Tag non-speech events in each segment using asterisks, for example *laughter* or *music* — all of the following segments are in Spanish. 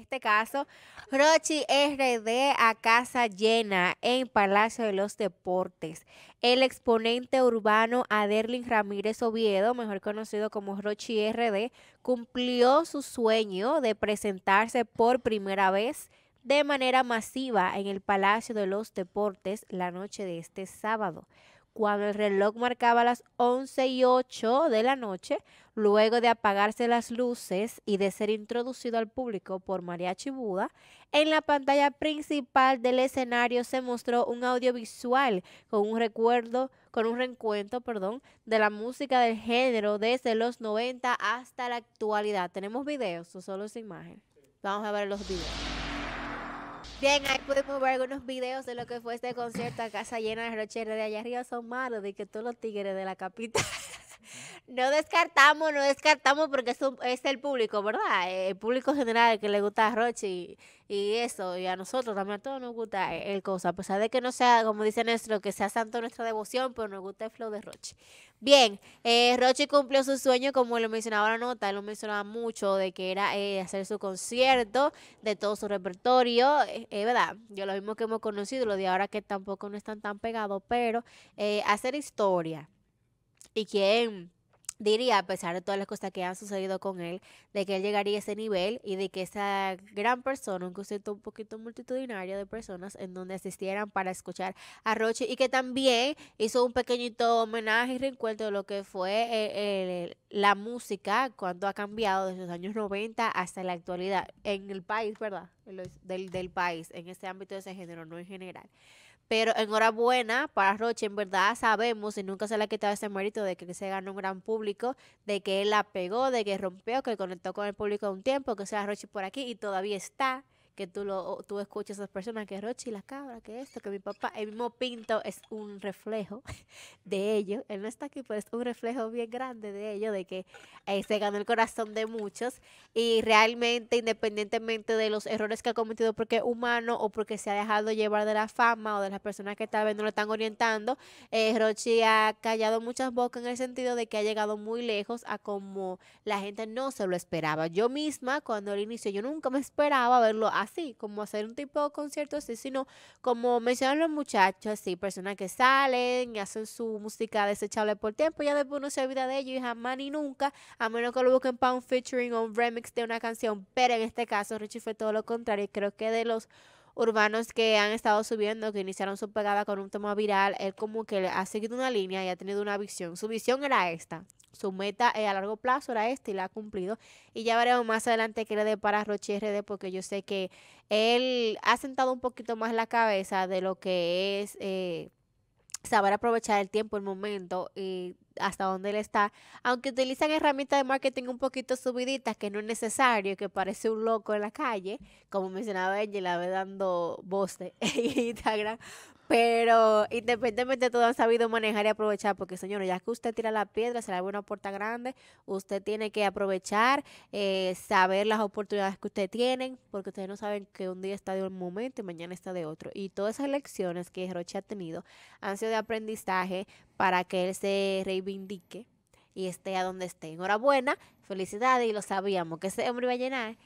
este caso, Rochi RD a casa llena en Palacio de los Deportes. El exponente urbano Aderlin Ramírez Oviedo, mejor conocido como Rochi RD, cumplió su sueño de presentarse por primera vez de manera masiva en el Palacio de los Deportes la noche de este sábado cuando el reloj marcaba las 11 y 8 de la noche, luego de apagarse las luces y de ser introducido al público por María Chibuda, en la pantalla principal del escenario se mostró un audiovisual con un recuerdo, con un reencuentro, perdón, de la música del género desde los 90 hasta la actualidad. Tenemos videos o solo es imagen. Vamos a ver los videos. Bien, ahí pudimos ver algunos videos de lo que fue este concierto a casa llena de rocheras de allá arriba son malos, de que todos los tigres de la capital. *laughs* *laughs* no descartamos, no descartamos porque es, es el público, ¿verdad? Eh, el público general que le gusta a Rochi y, eso, y a nosotros también, a todos nos gusta el, cosa, a pesar de que no sea, como dice nuestro, que sea santo nuestra devoción, pero nos gusta el flow de Rochi. Bien, eh, Rochi cumplió su sueño, como lo mencionaba la nota, lo mencionaba mucho, de que era eh, hacer su concierto de todo su repertorio, es eh, ¿verdad? Yo lo mismo que hemos conocido, lo de ahora que tampoco no están tan pegados, pero hacer historia y quien diría, a pesar de todas las cosas que han sucedido con él, de que él llegaría a ese nivel y de que esa gran persona, un concepto un poquito multitudinario de personas en donde asistieran para escuchar a Roche y que también hizo un pequeñito homenaje y reencuentro de lo que fue eh, la música cuando ha cambiado desde los años 90 hasta la actualidad en el país, ¿verdad? Del, del país, en este ámbito de ese género, no en general. Pero enhorabuena para Roche, en verdad sabemos y nunca se le ha quitado ese mérito de que se ganó un gran público, de que él la pegó, de que rompió, que conectó con el público un tiempo, que sea Roche por aquí y todavía está que tú, lo, tú escuchas a esas personas, que Rochi la cabra, que esto, que mi papá, el mismo Pinto es un reflejo *laughs* de ello, él no está aquí, pero es un reflejo bien grande de ello, de que eh, se ganó el corazón de muchos y realmente independientemente de los errores que ha cometido porque es humano o porque se ha dejado llevar de la fama o de las personas que tal vez no lo están orientando, eh, Rochi ha callado muchas bocas en el sentido de que ha llegado muy lejos a como la gente no se lo esperaba. Yo misma, cuando al inicio, yo nunca me esperaba verlo así así, como hacer un tipo de concierto así, sino como mencionan los muchachos, así, personas que salen y hacen su música desechable por tiempo, ya después no se olvida de ellos y jamás ni nunca, a menos que lo busquen para un featuring o un remix de una canción, pero en este caso Richie fue todo lo contrario y creo que de los urbanos que han estado subiendo, que iniciaron su pegada con un tema viral, él como que ha seguido una línea y ha tenido una visión. Su visión era esta, su meta eh, a largo plazo era esta y la ha cumplido. Y ya veremos más adelante qué le depara rochere RD, porque yo sé que él ha sentado un poquito más la cabeza de lo que es... Eh, saber aprovechar el tiempo, el momento y eh, hasta dónde él está, aunque utilizan herramientas de marketing un poquito subiditas, que no es necesario, que parece un loco en la calle, como mencionaba ella, la ve dando voz *laughs* en Instagram, pero independientemente todo han sabido manejar y aprovechar, porque señores, ya que usted tira la piedra, se le abre una puerta grande, usted tiene que aprovechar, eh, saber las oportunidades que usted tienen, porque ustedes no saben que un día está de un momento y mañana está de otro. Y todas esas lecciones que Roche ha tenido han sido de aprendizaje para que él se reivindique y esté a donde esté. Enhorabuena, felicidades, y lo sabíamos que ese hombre iba a llenar.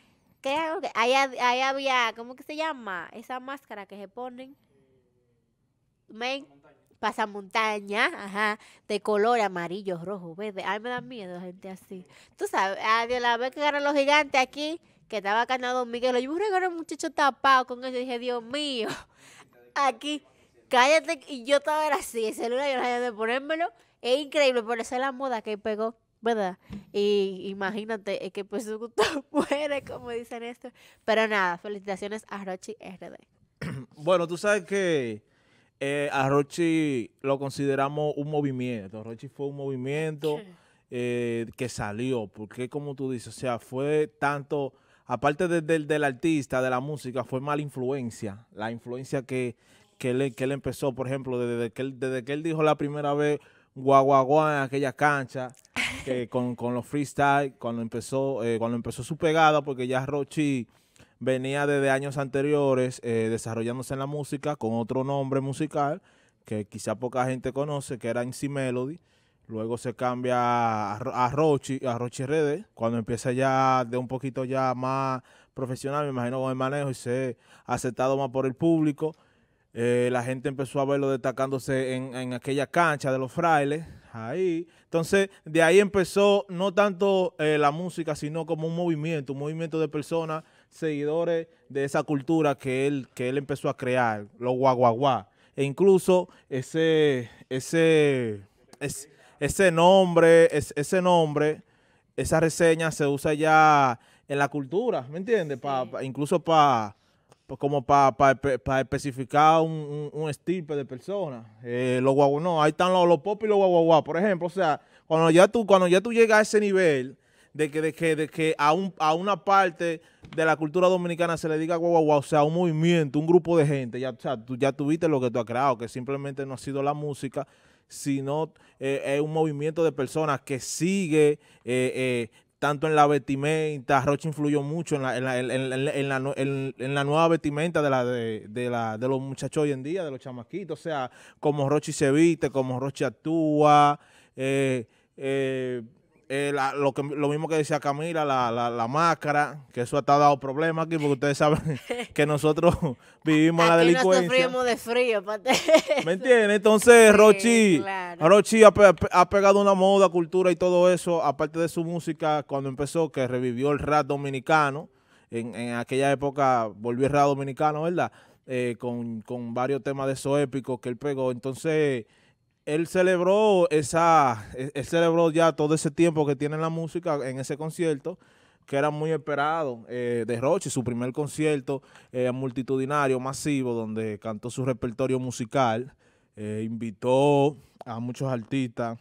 ¿Qué? Ahí, ahí había, ¿cómo que se llama? Esa máscara que se ponen pasamontaña, ajá, de color amarillo, rojo, verde. Ay, me da miedo gente así. Tú sabes, a ah, la vez que ganan los gigantes aquí, que estaba ganado Miguel, yo regalo a un muchacho tapado con eso. dije, Dios mío, aquí, cállate. Y yo estaba así, el celular, yo no sabía de ponérmelo. Es increíble, por eso es la moda que pegó. ¿verdad? Y imagínate es que pues su *laughs* gusto muere, como dicen esto. Pero nada, felicitaciones a Rochi RD. Bueno, tú sabes que eh, a Rochi lo consideramos un movimiento. Rochi fue un movimiento eh, que salió, porque como tú dices, o sea, fue tanto, aparte del artista, de la música, fue mala influencia, la influencia que, que, él, que empezó, por ejemplo, desde que, él, desde que él dijo la primera vez guaguaguá en aquella cancha, que *laughs* con, con los freestyle, cuando empezó, eh, cuando empezó su pegada, porque ya Rochi venía desde años anteriores eh, desarrollándose en la música con otro nombre musical que quizá poca gente conoce, que era Incy Melody. Luego se cambia a, a Rochi, a Rochi RD, cuando empieza ya de un poquito ya más profesional, me imagino con el manejo y se ha aceptado más por el público. Eh, la gente empezó a verlo destacándose en, aquella cancha de los frailes, ahí. Entonces, de ahí empezó no tanto eh, la música, sino como un movimiento, un movimiento de personas seguidores de esa cultura que él, que él empezó a crear, los guaguaguá. E incluso ese, ese, ese nombre, ese nombre, esa reseña se usa ya en la cultura, ¿me entiendes? Pa, incluso para como pa, especificar un, un, de personas. Eh, los no, ahí están los, pop y los guaguaguá, por ejemplo. O sea, cuando ya tú, cuando ya tú llegas a ese nivel de que, de que, de que a, un, a una parte de la cultura dominicana se le diga guau, guau, guau, o sea, un movimiento, un grupo de gente, ya, ya tuviste lo que tú has creado, que simplemente no ha sido la música, sino eh, es un movimiento de personas que sigue eh, eh, tanto en la vestimenta, Roche influyó mucho en la, nueva vestimenta de, la, de, de los muchachos hoy en día, de los chamaquitos, o sea, como Rochi se viste, como Rochi actúa, eh, eh, lo, que, lo mismo que decía Camila, la, la, máscara, que eso está dado problemas aquí, porque ustedes saben *laughs* que nosotros *laughs* vivimos la delincuencia. Nos de frío, ¿Me entiendes? Entonces, *laughs* Rochi, Rochi ha, pegado una moda, cultura y todo eso, aparte de su música, cuando empezó, que revivió el rap dominicano. En, en aquella época volvió el rap dominicano, ¿verdad? Eh, con, con varios temas de esos épicos que él pegó. Entonces él celebró esa, eh, él celebró ya todo ese tiempo que tiene la música en ese concierto que era muy esperado eh, de Roche, su primer concierto eh, multitudinario, masivo, donde cantó su repertorio musical, invitó a muchos artistas,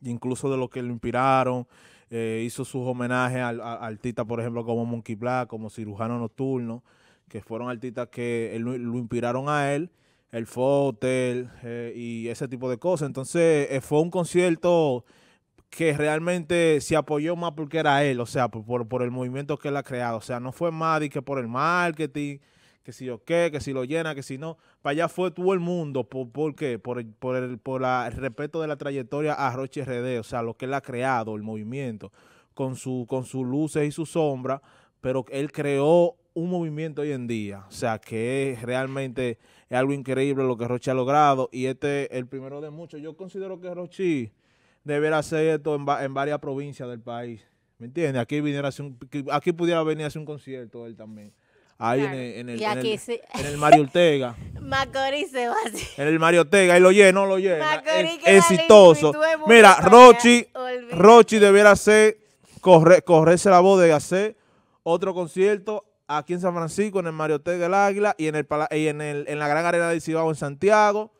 incluso de los que lo inspiraron, hizo sus homenajes a, artistas, por ejemplo, como Monkey Black, como Cirujano Nocturno, que fueron artistas que lo inspiraron a él el Fotel eh, y ese tipo de cosas. Entonces eh, fue un concierto que realmente se apoyó más porque era él, o sea, por, el movimiento que él ha creado. O sea, no fue más que por el marketing, que si yo qué, que si lo llena, que si no. Para allá fue todo el mundo. ¿Por, qué? Por, el, por, el, por respeto de la trayectoria a Roche RD, o sea, lo que él ha creado, el movimiento, con, su, con sus luces y sus sombras. pero él creó un movimiento hoy en día, o sea, que es realmente es algo increíble lo que Rochi ha logrado y este es el primero de muchos. Yo considero que Rochi debería hacer esto en, varias provincias del país. ¿Me entiendes? Aquí, pudiera venir a hacer un concierto él también ahí en, el, en, Mario Ortega. *laughs* Macorís se va así. En el Mario Ortega, y lo lleno, lo llena. exitoso. Mira, Rochi, Rochi debiera hacer, correrse la voz de hacer otro concierto aquí en San Francisco, en el Mario del Águila y en, el, y en, el, en la Gran Arena de Cibao en Santiago,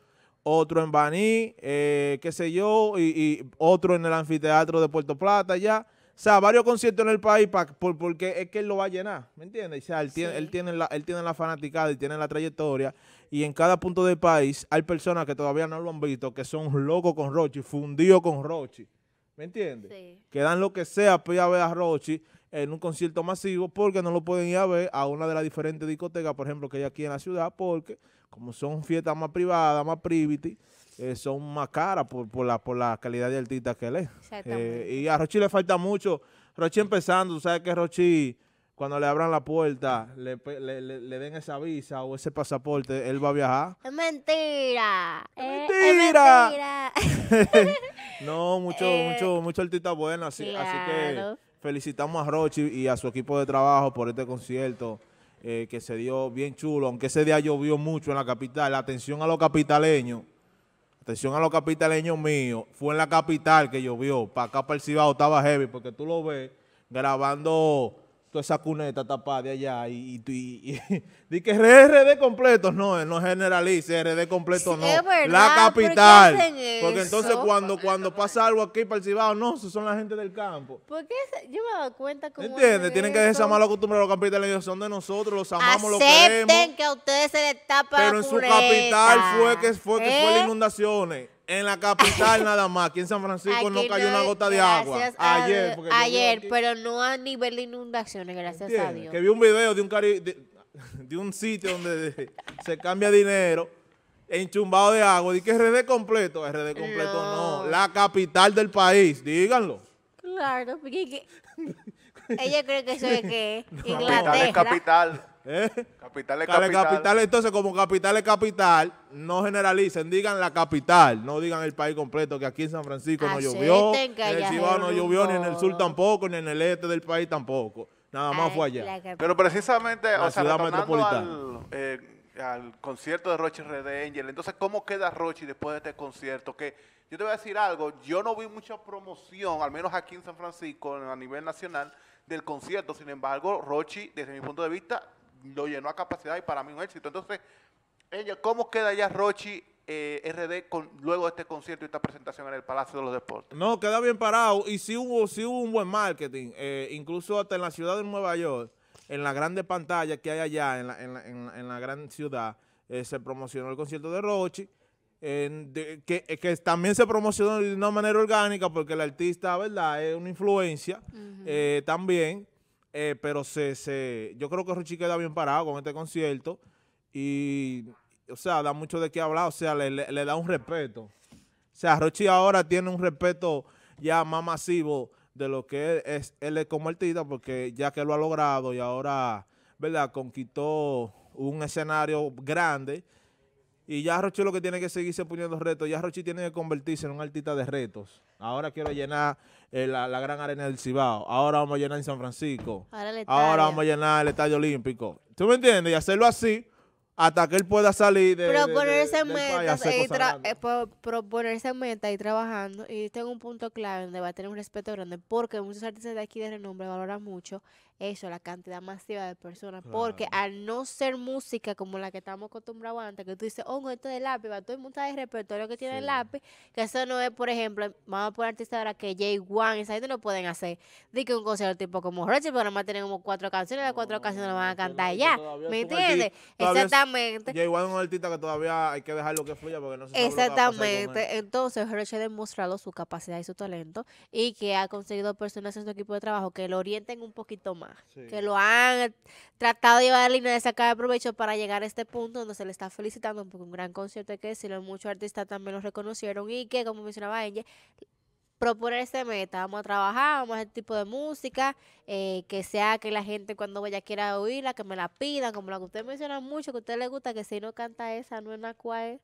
otro en Baní, eh, qué sé yo, y, otro en el Anfiteatro de Puerto Plata ya. O sea, varios conciertos en el país porque es que él lo va a llenar, ¿me entiendes? O sea, él, tiene, él, tiene la, él tiene la fanaticada y tiene la trayectoria y en cada punto del país hay personas que todavía no lo han visto, que son locos con Rochi, fundidos con Rochi. ¿Me entiendes? Que dan lo que sea para a ver a Rochi en un concierto masivo porque no lo pueden ir a ver a una de las diferentes discotecas, por ejemplo, que hay aquí en la ciudad, porque como son fiestas más privadas, más privity, eh, son más caras por, por, la, por la calidad de artista que él es. Eh, y a Rochi le falta mucho. Rochi empezando, tú sabes que Rochi, cuando le abran la puerta, le, den esa visa o ese pasaporte, él va a viajar. Es mentira. Es eh, mentira. *laughs* no, mucho, *laughs* mucho, mucho artista bueno, así, así que felicitamos a Rochi y a su equipo de trabajo por este concierto eh, que se dio bien chulo, aunque ese día llovió mucho en la capital. Atención a los capitaleños, atención a los capitaleños míos, fue en la capital que llovió, para acá para el Cibao estaba heavy, porque tú lo ves grabando toda esa cuneta tapada de allá y, y, y, y *laughs* di que RD completo, no, eh, no generalice, RD completo no, la capital. porque entonces cuando cuando pasa algo aquí para el Cibao, no, son la gente del campo. ¿por qué? yo me he cuenta como ¿Entiendes? Tienen que dejar mala costumbre los capitales, son de nosotros, los amamos, los queremos. que a ustedes se les tapa Pero en su capital fue que fue que fue las ¿Eh? inundaciones. En la capital nada más, aquí en San Francisco no cayó una gota de agua. ayer, ayer pero no a nivel de inundaciones, gracias a Dios. Que vi un video de un, de, un sitio donde *laughs* se cambia dinero enchumbado de agua. Dije que es RD completo. RD completo no. La capital del país, díganlo. Claro, porque *laughs* ella cree que eso es que Inglaterra. Capital capital. ¿Eh? Capital es capital. Entonces, como capital es capital, no generalicen, digan la capital, no digan el país completo, que aquí en San Francisco no llovió, en el Cibao no llovió, ni en el sur tampoco, ni en el este del país tampoco. Nada más fue allá. Pero precisamente, metropolitana. Eh, al, concierto de roche Red Angel, entonces, ¿cómo queda roche después de este concierto? Que yo te voy a decir algo, yo no vi mucha promoción, al menos aquí en San Francisco, a nivel nacional, del concierto. Sin embargo, roche desde mi punto de vista, lo llenó a capacidad y para mí un éxito. Entonces, ella, ¿cómo queda ya Rochi eh, RD con, luego de este concierto y esta presentación en el Palacio de los Deportes. No, queda bien parado y sí hubo, sí hubo un buen marketing, eh, incluso hasta en la ciudad de Nueva York, en la grande pantalla que hay allá, en la, en en, la gran ciudad, eh, se promocionó el concierto de Rochi, que, también se promocionó de una manera orgánica porque el artista, ¿verdad?, es una influencia también eh, pero se, se, yo creo que Rochi queda bien parado con este concierto y, o sea, da mucho de qué hablar, o sea, le, le, da un respeto. O sea, Rochi ahora tiene un respeto ya más masivo de lo que es, él es como artista, porque ya que lo ha logrado y ahora, ¿verdad?, conquistó un escenario grande y ya Rochi lo que tiene que seguirse poniendo retos. Ya Rochi tiene que convertirse en un artista de retos. Ahora quiero llenar eh, la, gran arena del Cibao. Ahora vamos a llenar en San Francisco. Ahora, vamos a llenar el Estadio Olímpico. ¿Tú me entiendes? Y hacerlo así hasta que él pueda salir de proponerse y eh, proponerse metas y trabajando y tengo un punto clave donde va a tener un respeto grande porque muchos artistas de aquí de renombre valoran mucho eso, la cantidad masiva de personas. Porque al no ser música como la que estamos acostumbrados antes, que tú dices, oh, esto de lápiz, va todo el mundo de repertorio que tiene el lápiz, que eso no es, por ejemplo, vamos a poner artistas ahora que Jay One, esa gente no pueden hacer. de que un concierto tipo como Roche, pero nomás tienen como cuatro canciones, las cuatro canciones van a cantar ya. ¿Me entiendes? Exactamente. Jay One es un artista que todavía hay que dejarlo que fluya porque no se Exactamente. Entonces, Roche ha demostrado su capacidad y su talento y que ha conseguido personas en su equipo de trabajo que lo orienten un poquito más que lo han tratado de llevar a línea de sacar provecho para llegar a este punto donde se le está felicitando porque un gran concierto que decirlo, muchos artistas también lo reconocieron y que, como mencionaba ella, proponerse meta, vamos a trabajar, vamos a hacer este tipo de música, eh, que sea que la gente cuando vaya quiera oírla, que me la pidan, como la que usted menciona mucho, que a usted le gusta, que si no canta esa, no es una cual.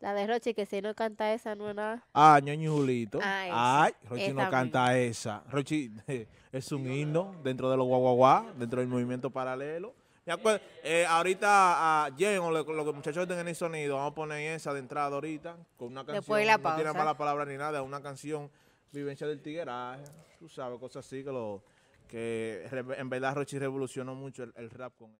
La de Rochi, que si no canta esa no es nada. Ah, ñoño Julito. Ay, Rochi no canta esa. Rochi *laughs* es un himno dentro de los guaguaguá, dentro del movimiento paralelo. Me acuerdo, eh, ahorita a Jen o los muchachos tengan el sonido, vamos a poner esa de entrada ahorita, con una canción. la No tiene mala palabra ni nada, una canción, Vivencia del Tigueraje, tú sabes, cosas así que lo que en verdad Rochi revolucionó mucho el, el rap con